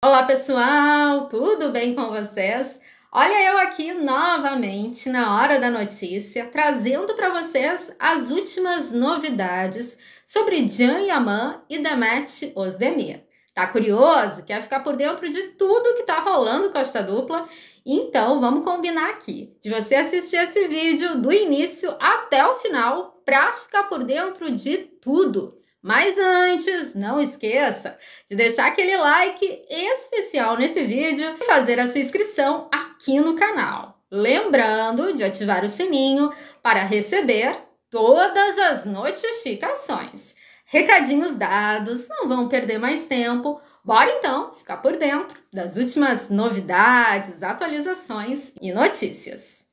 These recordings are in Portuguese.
Olá pessoal, tudo bem com vocês? Olha eu aqui novamente na hora da notícia, trazendo para vocês as últimas novidades sobre Jan Yaman e Demet Osdemir. Tá curioso? Quer ficar por dentro de tudo que tá rolando com essa dupla? Então vamos combinar aqui de você assistir esse vídeo do início até o final para ficar por dentro de tudo. Mas antes, não esqueça de deixar aquele like especial nesse vídeo e fazer a sua inscrição aqui no canal. Lembrando de ativar o sininho para receber todas as notificações. Recadinhos dados, não vão perder mais tempo. Bora então ficar por dentro das últimas novidades, atualizações e notícias.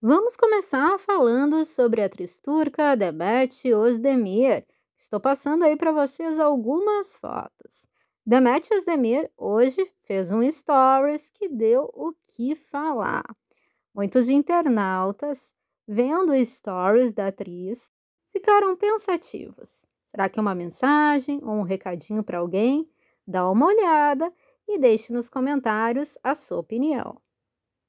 Vamos começar falando sobre a tristurca Debete Özdemir, Estou passando aí para vocês algumas fotos. Demetrius Demir hoje fez um stories que deu o que falar. Muitos internautas, vendo stories da atriz, ficaram pensativos. Será que é uma mensagem ou um recadinho para alguém? Dá uma olhada e deixe nos comentários a sua opinião.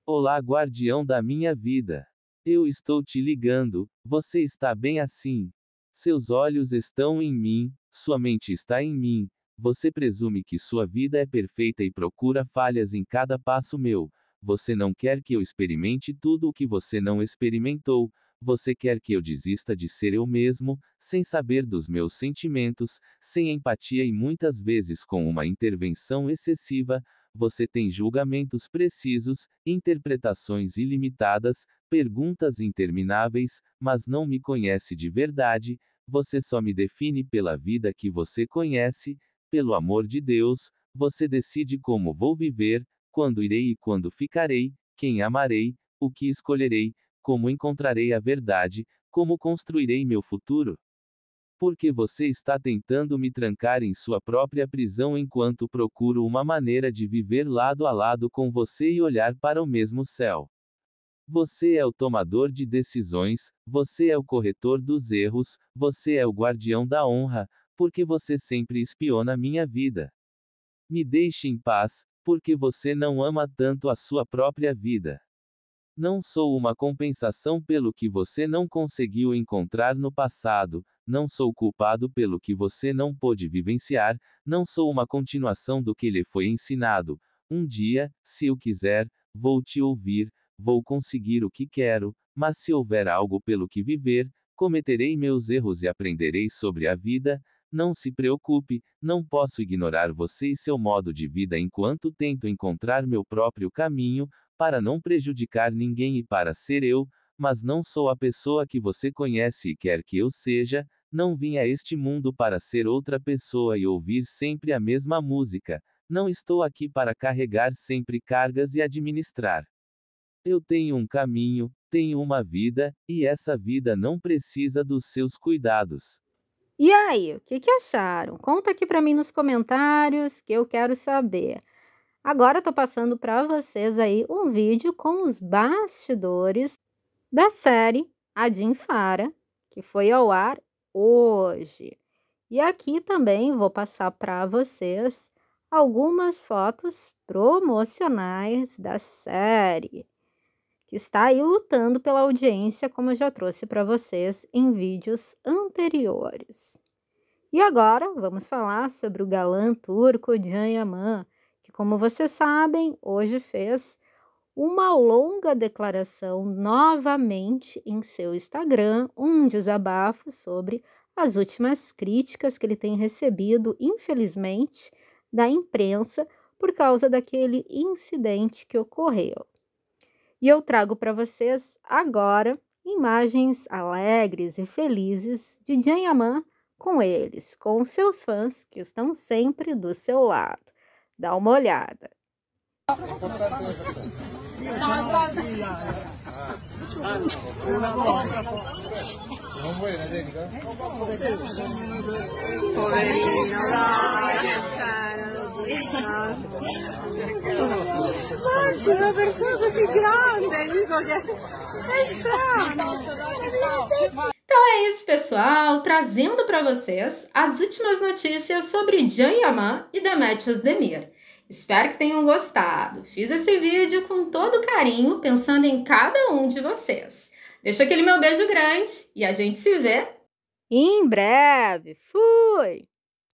Olá, guardião da minha vida. Eu estou te ligando, você está bem assim? Seus olhos estão em mim, sua mente está em mim. Você presume que sua vida é perfeita e procura falhas em cada passo meu. Você não quer que eu experimente tudo o que você não experimentou. Você quer que eu desista de ser eu mesmo, sem saber dos meus sentimentos, sem empatia e muitas vezes com uma intervenção excessiva. Você tem julgamentos precisos, interpretações ilimitadas, perguntas intermináveis, mas não me conhece de verdade, você só me define pela vida que você conhece, pelo amor de Deus, você decide como vou viver, quando irei e quando ficarei, quem amarei, o que escolherei, como encontrarei a verdade, como construirei meu futuro. Porque você está tentando me trancar em sua própria prisão enquanto procuro uma maneira de viver lado a lado com você e olhar para o mesmo céu. Você é o tomador de decisões, você é o corretor dos erros, você é o guardião da honra, porque você sempre espiona minha vida. Me deixe em paz, porque você não ama tanto a sua própria vida. Não sou uma compensação pelo que você não conseguiu encontrar no passado, não sou culpado pelo que você não pôde vivenciar, não sou uma continuação do que lhe foi ensinado. Um dia, se eu quiser, vou te ouvir, vou conseguir o que quero, mas se houver algo pelo que viver, cometerei meus erros e aprenderei sobre a vida. Não se preocupe, não posso ignorar você e seu modo de vida enquanto tento encontrar meu próprio caminho, para não prejudicar ninguém e para ser eu, mas não sou a pessoa que você conhece e quer que eu seja, não vim a este mundo para ser outra pessoa e ouvir sempre a mesma música, não estou aqui para carregar sempre cargas e administrar. Eu tenho um caminho, tenho uma vida, e essa vida não precisa dos seus cuidados. E aí, o que, que acharam? Conta aqui para mim nos comentários que eu quero saber. Agora eu tô passando para vocês aí um vídeo com os bastidores da série A Dinfara, que foi ao ar hoje. E aqui também vou passar para vocês algumas fotos promocionais da série, que está aí lutando pela audiência, como eu já trouxe para vocês em vídeos anteriores. E agora vamos falar sobre o galã turco Jan Yaman, como vocês sabem, hoje fez uma longa declaração novamente em seu Instagram, um desabafo sobre as últimas críticas que ele tem recebido, infelizmente, da imprensa por causa daquele incidente que ocorreu. E eu trago para vocês agora imagens alegres e felizes de Jan Yaman com eles, com seus fãs que estão sempre do seu lado. Dá uma olhada. Non una persona così grande, dico che è strano. pessoal, trazendo para vocês as últimas notícias sobre Jan Yaman e Demetrius Demir. Espero que tenham gostado. Fiz esse vídeo com todo carinho, pensando em cada um de vocês. Deixa aquele meu beijo grande e a gente se vê em breve. Fui!